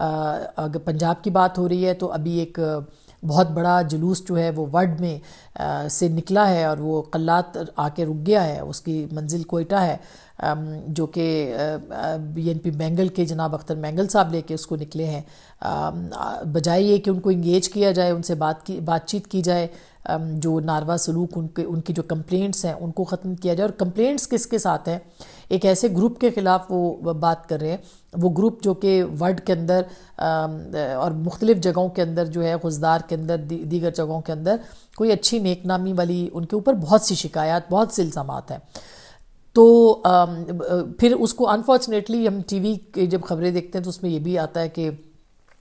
अगर पंजाब की बात हो रही है तो अभी एक बहुत बड़ा जुलूस जो है वो वर्ड में आ, से निकला है और वो कल्लात आके रुक गया है उसकी मंजिल कोयटा है जो कि बी एन पी मैंगल के जनाब अख्तर मैंगल साहब लेके उसको निकले हैं बजाय ये कि उनको इंगेज किया जाए उनसे बात की बातचीत की जाए जो नारवा सलूक उनके उनकी जो कंप्लेंट्स हैं उनको ख़त्म किया जाए और कंप्लेंट्स किसके साथ हैं एक ऐसे ग्रुप के ख़िलाफ़ वो बात कर रहे हैं वो ग्रुप जो कि वर्ल्ड के अंदर और मुख्तलिफ़ जगहों के अंदर जो है खुजदार के अंदर दी, दीगर जगहों के अंदर कोई अच्छी नेकनामी वाली उनके ऊपर बहुत सी शिकायत बहुत से इल्ज़ाम हैं तो फिर उसको अनफॉर्चुनेटली हम टीवी के जब खबरें देखते हैं तो उसमें ये भी आता है कि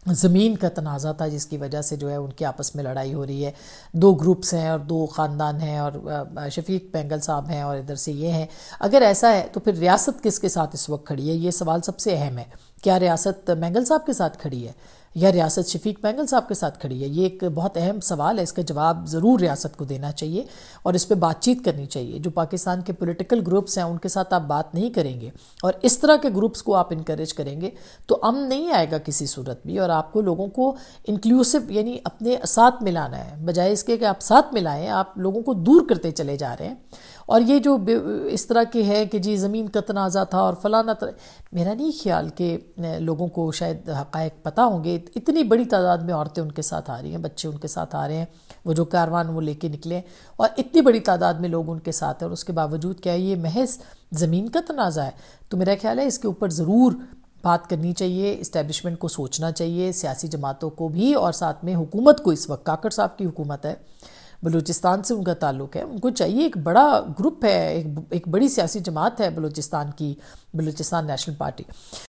ज़मीन का तनाज़ा था जिसकी वजह से जो है उनके आपस में लड़ाई हो रही है दो ग्रुप्स हैं और दो ख़ानदान हैं और शफीक पेंगल साहब हैं और इधर से ये हैं अगर ऐसा है तो फिर रियासत किसके साथ इस वक्त खड़ी है ये सवाल सबसे अहम है क्या रियासत मैंगल साहब के साथ खड़ी है या रियासत शफीक पैंगल साहब के साथ खड़ी है ये एक बहुत अहम सवाल है इसका जवाब ज़रूर रियासत को देना चाहिए और इस पर बातचीत करनी चाहिए जो पाकिस्तान के पोलिटिकल ग्रुप्स हैं उनके साथ आप बात नहीं करेंगे और इस तरह के ग्रुप्स को आप इंक्रेज करेंगे तो अमन नहीं आएगा किसी सूरत भी और आपको लोगों को इंक्लूसिव यानी अपने साथ मिलाना है बजाय इसके कि आप साथ मिलाएं आप लोगों को दूर करते चले जा रहे हैं और ये जो इस तरह के है कि जी ज़मीन का तनाज़ा था और फलाना मेरा नहीं ख्याल कि लोगों को शायद हक़ पता होंगे समेत इतनी बड़ी तादाद में औरतें उनके साथ आ रही हैं बच्चे उनके साथ आ रहे हैं वो जो कारवान वो लेके निकले हैं और इतनी बड़ी तादाद में लोग उनके साथ हैं और उसके बावजूद क्या है ये महज ज़मीन का तनाज़ा है तो मेरा ख्याल है इसके ऊपर ज़रूर बात करनी चाहिए इस्टेबलिशमेंट को सोचना चाहिए सियासी जमातों को भी और साथ में हुकूमत को इस वक्त काकड़ साहब की हुकूमत है बलूचिस्तान से उनका ताल्लुक है उनको चाहिए एक बड़ा ग्रुप है एक एक बड़ी सियासी जमात है बलूचिस्तान की बलूचिस्तान नेशनल पार्टी